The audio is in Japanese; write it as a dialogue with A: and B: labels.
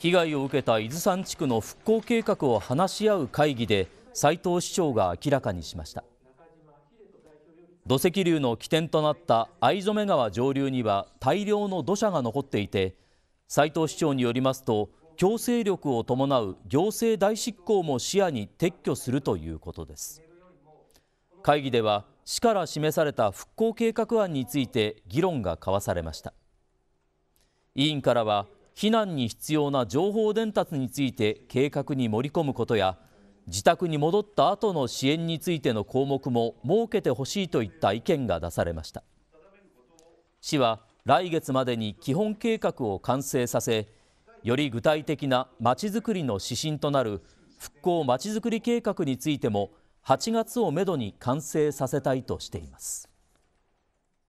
A: 被害を受けた伊豆山地区の復興計画を話し合う会議で斉藤市長が明らかにしました土石流の起点となった藍染川上流には大量の土砂が残っていて斉藤市長によりますと強制力を伴う行政代執行も視野に撤去するということです会議では市から示された復興計画案について議論が交わされました委員からは避難に必要な情報伝達について計画に盛り込むことや自宅に戻った後の支援についての項目も設けてほしいといった意見が出されました市は来月までに基本計画を完成させより具体的なまちづくりの指針となる復興まちづくり計画についても8月をめどに完成させたいとしています。